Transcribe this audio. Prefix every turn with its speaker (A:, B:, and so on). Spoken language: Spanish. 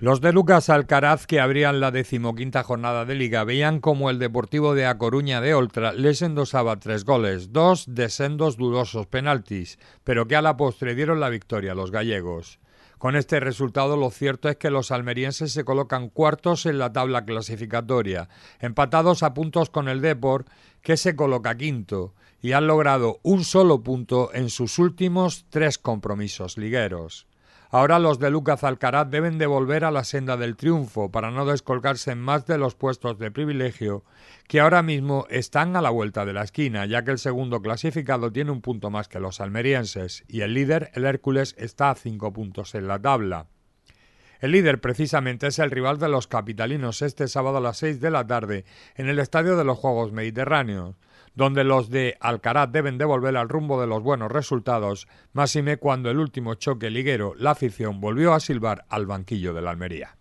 A: Los de Lucas Alcaraz, que abrían la decimoquinta jornada de liga, veían como el Deportivo de A Coruña de Oltra les endosaba tres goles, dos de sendos dudosos penaltis, pero que a la postre dieron la victoria a los gallegos. Con este resultado lo cierto es que los almerienses se colocan cuartos en la tabla clasificatoria, empatados a puntos con el Deport, que se coloca quinto, y han logrado un solo punto en sus últimos tres compromisos ligueros. Ahora los de Lucas Alcaraz deben de volver a la senda del triunfo para no descolgarse más de los puestos de privilegio que ahora mismo están a la vuelta de la esquina, ya que el segundo clasificado tiene un punto más que los almerienses y el líder, el Hércules, está a cinco puntos en la tabla. El líder precisamente es el rival de los capitalinos este sábado a las seis de la tarde en el Estadio de los Juegos Mediterráneos donde los de Alcaraz deben devolver al rumbo de los buenos resultados, máxime cuando el último choque liguero la afición volvió a silbar al banquillo de la Almería.